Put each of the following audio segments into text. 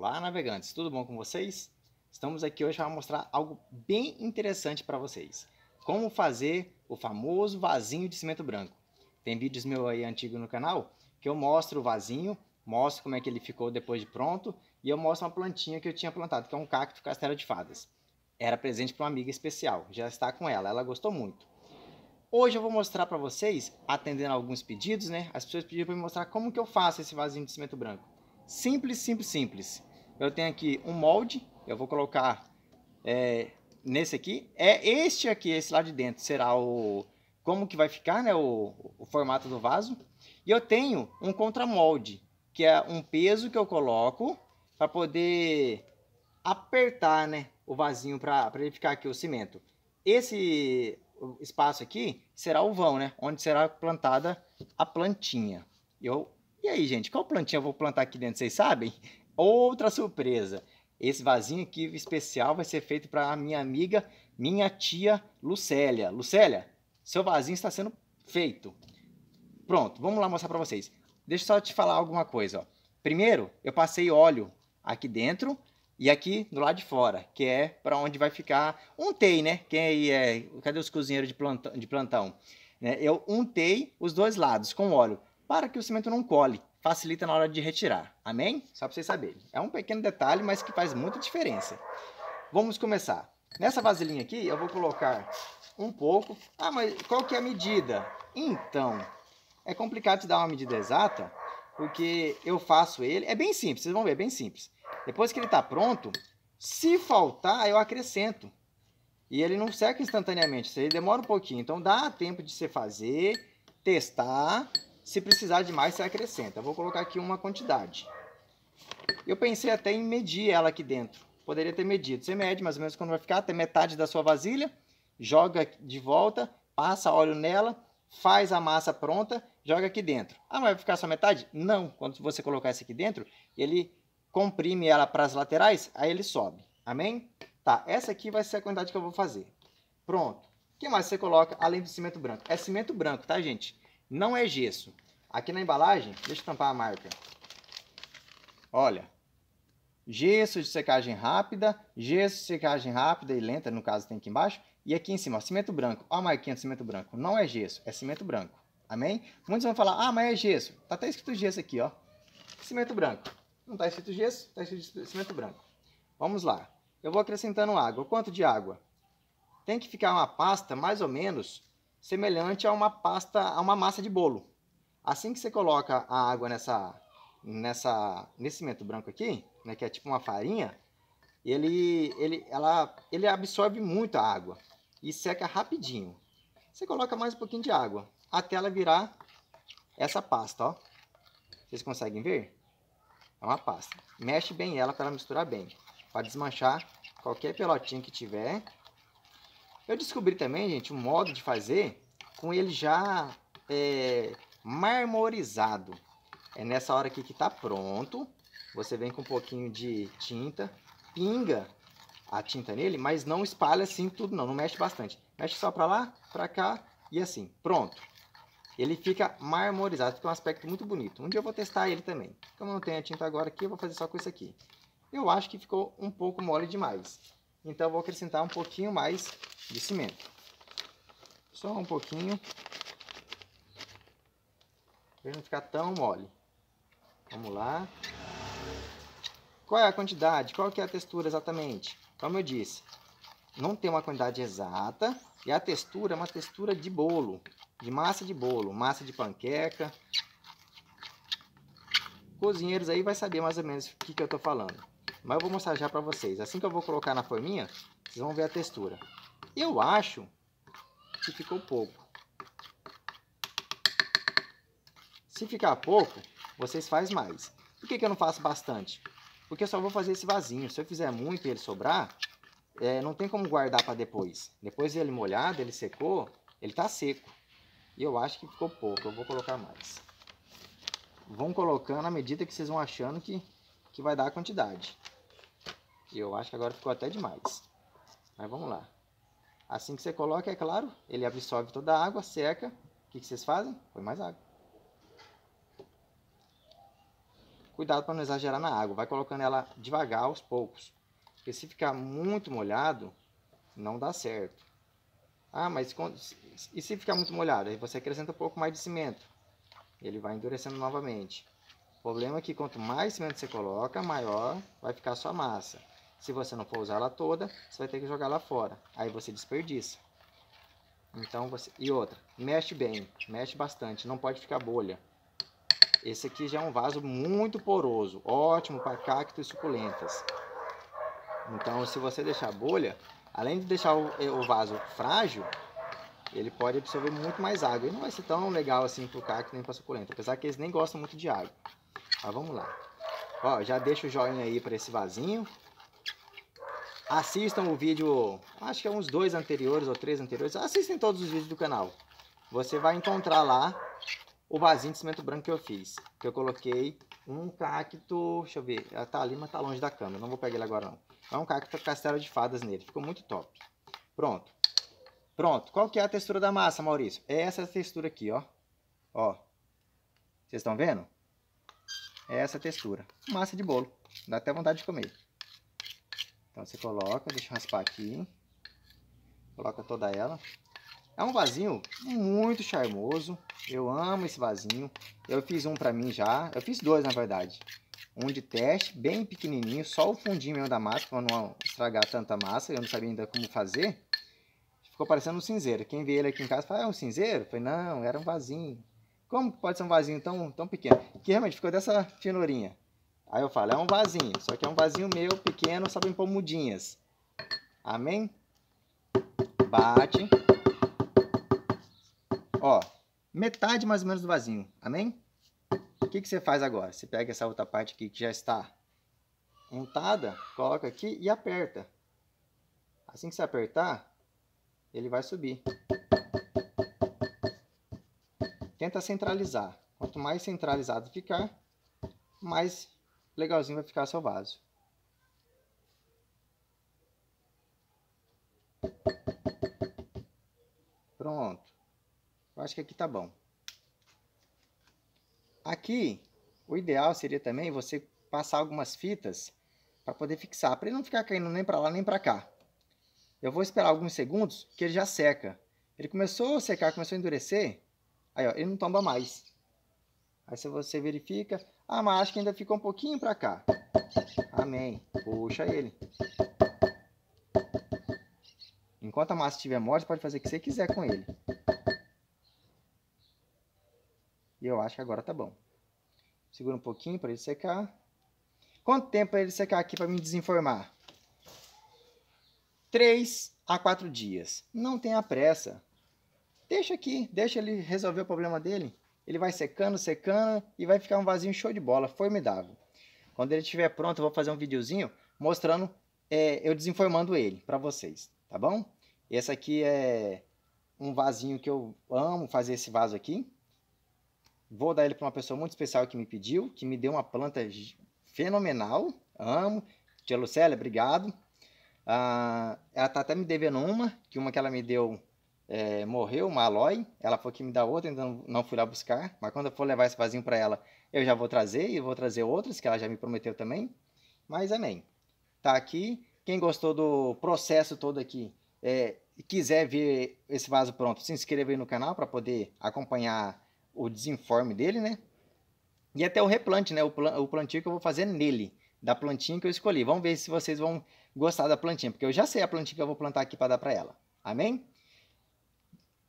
Olá, navegantes, tudo bom com vocês? Estamos aqui hoje para mostrar algo bem interessante para vocês. Como fazer o famoso vasinho de cimento branco. Tem vídeos meu aí antigo no canal que eu mostro o vasinho, mostro como é que ele ficou depois de pronto e eu mostro uma plantinha que eu tinha plantado, que é um cacto castelo de fadas. Era presente para uma amiga especial, já está com ela, ela gostou muito. Hoje eu vou mostrar para vocês, atendendo a alguns pedidos, né? As pessoas pediram para me mostrar como que eu faço esse vasinho de cimento branco. Simples, simples, simples eu tenho aqui um molde, eu vou colocar é, nesse aqui. É este aqui, esse lá de dentro, será o... como que vai ficar, né, o, o formato do vaso. E eu tenho um contramolde, que é um peso que eu coloco para poder apertar, né, o vasinho para ele ficar aqui o cimento. Esse espaço aqui será o vão, né, onde será plantada a plantinha. Eu e aí, gente, qual plantinha eu vou plantar aqui dentro, vocês sabem? Outra surpresa! Esse vasinho aqui especial vai ser feito para minha amiga, minha tia Lucélia. Lucélia, seu vasinho está sendo feito. Pronto, vamos lá mostrar para vocês. Deixa eu só te falar alguma coisa. Ó. Primeiro, eu passei óleo aqui dentro e aqui do lado de fora, que é para onde vai ficar. Untei, né? Quem aí é. Cadê os cozinheiros de plantão? De plantão é, Eu untei os dois lados com óleo para que o cimento não cole, facilita na hora de retirar. Amém? Só para vocês saberem. É um pequeno detalhe, mas que faz muita diferença. Vamos começar. Nessa vasilhinha aqui, eu vou colocar um pouco. Ah, mas qual que é a medida? Então, é complicado te dar uma medida exata, porque eu faço ele. É bem simples, vocês vão ver, é bem simples. Depois que ele está pronto, se faltar, eu acrescento. E ele não seca instantaneamente, isso aí demora um pouquinho. Então dá tempo de você fazer, testar se precisar de mais, você acrescenta. Eu vou colocar aqui uma quantidade. Eu pensei até em medir ela aqui dentro. Poderia ter medido. Você mede mais ou menos quando vai ficar, até metade da sua vasilha, joga de volta, passa óleo nela, faz a massa pronta, joga aqui dentro. Ah, mas vai ficar só metade? Não. Quando você colocar esse aqui dentro, ele comprime ela para as laterais, aí ele sobe. Amém? Tá, essa aqui vai ser a quantidade que eu vou fazer. Pronto. O que mais você coloca além do cimento branco? É cimento branco, tá, gente? Não é gesso. Aqui na embalagem, deixa eu tampar a marca. Olha, gesso de secagem rápida, gesso de secagem rápida e lenta, no caso tem aqui embaixo, e aqui em cima, ó, cimento branco. Olha a marquinha de cimento branco. Não é gesso, é cimento branco. Amém? Muitos vão falar, ah, mas é gesso. Tá até escrito gesso aqui, ó. Cimento branco. Não tá escrito gesso, tá escrito cimento branco. Vamos lá. Eu vou acrescentando água. Quanto de água? Tem que ficar uma pasta mais ou menos semelhante a uma pasta, a uma massa de bolo. Assim que você coloca a água nessa, nessa, nesse cimento branco aqui, né, que é tipo uma farinha, ele, ele, ela, ele absorve muito a água e seca rapidinho. Você coloca mais um pouquinho de água até ela virar essa pasta, ó. Vocês conseguem ver? É uma pasta. Mexe bem ela para misturar bem, para desmanchar qualquer pelotinho que tiver eu descobri também, gente, um modo de fazer com ele já é, marmorizado. É nessa hora aqui que tá pronto. Você vem com um pouquinho de tinta, pinga a tinta nele, mas não espalha assim tudo não, não mexe bastante. Mexe só para lá, para cá e assim, pronto. Ele fica marmorizado, fica um aspecto muito bonito. Um dia eu vou testar ele também. Como eu não tenho a tinta agora aqui, eu vou fazer só com isso aqui. Eu acho que ficou um pouco mole demais. Então vou acrescentar um pouquinho mais de cimento. Só um pouquinho. Para não ficar tão mole. Vamos lá. Qual é a quantidade? Qual que é a textura exatamente? Como eu disse, não tem uma quantidade exata. E a textura é uma textura de bolo. De massa de bolo. Massa de panqueca. Cozinheiros aí vai saber mais ou menos o que, que eu estou falando. Mas eu vou mostrar já para vocês. Assim que eu vou colocar na forminha, vocês vão ver a textura. Eu acho que ficou pouco. Se ficar pouco, vocês fazem mais. Por que, que eu não faço bastante? Porque eu só vou fazer esse vasinho. Se eu fizer muito e ele sobrar, é, não tem como guardar para depois. Depois ele molhado, ele secou, ele tá seco. E eu acho que ficou pouco, eu vou colocar mais. Vão colocando à medida que vocês vão achando que, que vai dar a quantidade. Eu acho que agora ficou até demais. Mas vamos lá. Assim que você coloca, é claro, ele absorve toda a água, seca. O que, vocês fazem? Põe mais água. Cuidado para não exagerar na água. Vai colocando ela devagar, aos poucos. Porque se ficar muito molhado, não dá certo. Ah, mas quando... e se ficar muito molhado? Aí você acrescenta um pouco mais de cimento. Ele vai endurecendo novamente. O problema é que quanto mais cimento você coloca, maior vai ficar a sua massa. Se você não for usar ela toda, você vai ter que jogar ela fora. Aí você desperdiça. Então você... E outra, mexe bem, mexe bastante, não pode ficar bolha. Esse aqui já é um vaso muito poroso, ótimo para cactos e suculentas. Então se você deixar bolha, além de deixar o, eh, o vaso frágil, ele pode absorver muito mais água. E não vai ser tão legal assim para o cacto nem para a suculenta, apesar que eles nem gostam muito de água. Mas vamos lá. Ó, já deixa o joinha aí para esse vasinho, Assistam o vídeo, acho que é uns dois anteriores ou três anteriores. Assistem todos os vídeos do canal. Você vai encontrar lá o vasinho de cimento branco que eu fiz. Que eu coloquei um cacto, deixa eu ver, ela tá ali, mas tá longe da câmera. Não vou pegar ele agora não. É um cacto castelo de fadas nele, ficou muito top. Pronto. Pronto. Qual que é a textura da massa, Maurício? É essa textura aqui, ó. Ó. Vocês estão vendo? É essa textura. Massa de bolo. Dá até vontade de comer. Então você coloca, deixa eu raspar aqui. Coloca toda ela. É um vasinho muito charmoso. Eu amo esse vasinho. Eu fiz um para mim já. Eu fiz dois, na verdade. Um de teste, bem pequenininho. Só o fundinho mesmo da massa, para não estragar tanta massa. Eu não sabia ainda como fazer. Ficou parecendo um cinzeiro. Quem vê ele aqui em casa fala, ah, é um cinzeiro? Eu falei, não, era um vasinho. Como pode ser um vasinho tão, tão pequeno? Que realmente ficou dessa finurinha. Aí eu falo, é um vasinho, só que é um vasinho meu, pequeno, só em mudinhas. Amém? Bate. Ó, metade mais ou menos do vasinho, amém? O que, que você faz agora? Você pega essa outra parte aqui que já está untada, coloca aqui e aperta. Assim que você apertar, ele vai subir. Tenta centralizar. Quanto mais centralizado ficar, mais legalzinho vai ficar seu vaso. Pronto. Eu acho que aqui tá bom. Aqui, o ideal seria também você passar algumas fitas para poder fixar, para ele não ficar caindo nem para lá nem para cá. Eu vou esperar alguns segundos que ele já seca. Ele começou a secar, começou a endurecer, aí ó, ele não tomba mais. Aí você verifica, a ah, máscara ainda fica um pouquinho para cá. Amém. Puxa ele. Enquanto a massa estiver mole, pode fazer o que você quiser com ele. E eu acho que agora tá bom. Segura um pouquinho para ele secar. Quanto tempo para ele secar aqui para me desinformar? Três a quatro dias. Não tenha pressa. Deixa aqui, deixa ele resolver o problema dele ele vai secando, secando e vai ficar um vasinho show de bola, formidável. Quando ele estiver pronto, eu vou fazer um videozinho mostrando é, eu desenformando ele para vocês, tá bom? Esse aqui é um vasinho que eu amo fazer esse vaso aqui. Vou dar ele para uma pessoa muito especial que me pediu, que me deu uma planta fenomenal. Amo. Tia Lucélia, obrigado. Ah, ela tá até me devendo uma, que uma que ela me deu é, morreu, uma Aloy, ela foi que me dá outra, então não fui lá buscar. Mas quando eu for levar esse vasinho para ela, eu já vou trazer e vou trazer outras que ela já me prometeu também. Mas amém. Tá aqui. Quem gostou do processo todo aqui é, quiser ver esse vaso pronto, se inscreva aí no canal para poder acompanhar o desinforme dele, né? E até o replante, né? O, o plantio que eu vou fazer nele, da plantinha que eu escolhi. Vamos ver se vocês vão gostar da plantinha, porque eu já sei a plantinha que eu vou plantar aqui para dar para ela. Amém?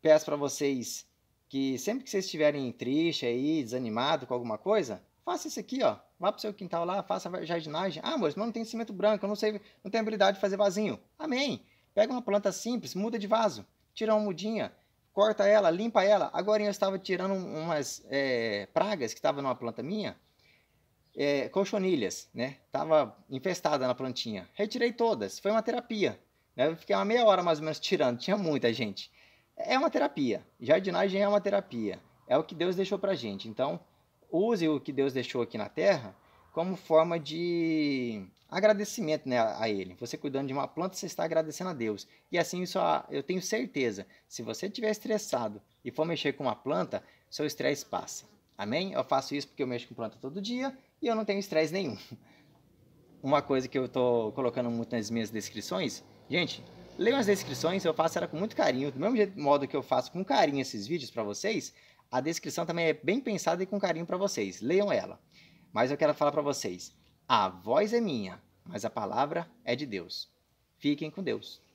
peço para vocês que sempre que vocês estiverem triste aí, desanimado com alguma coisa, faça isso aqui, ó. Vá pro seu quintal lá, faça jardinagem. Ah, amores, mas não tem cimento branco, eu não sei, não tenho habilidade de fazer vasinho. Amém. Pega uma planta simples, muda de vaso, tira uma mudinha, corta ela, limpa ela. Agora eu estava tirando umas é, pragas que estavam numa planta minha, é, colchonilhas, né? Tava infestada na plantinha. Retirei todas, foi uma terapia. Né? Eu fiquei uma meia hora mais ou menos tirando, tinha muita gente é uma terapia. Jardinagem é uma terapia. É o que Deus deixou para gente. Então, use o que Deus deixou aqui na terra como forma de agradecimento né, a Ele. Você cuidando de uma planta, você está agradecendo a Deus. E assim, isso, eu tenho certeza, se você estiver estressado e for mexer com uma planta, seu estresse passa. Amém? Eu faço isso porque eu mexo com planta todo dia e eu não tenho estresse nenhum. Uma coisa que eu estou colocando muito nas minhas descrições, gente, Leiam as descrições, eu faço ela com muito carinho. Do mesmo jeito, modo que eu faço com carinho esses vídeos para vocês, a descrição também é bem pensada e com carinho para vocês. Leiam ela. Mas eu quero falar para vocês: a voz é minha, mas a palavra é de Deus. Fiquem com Deus.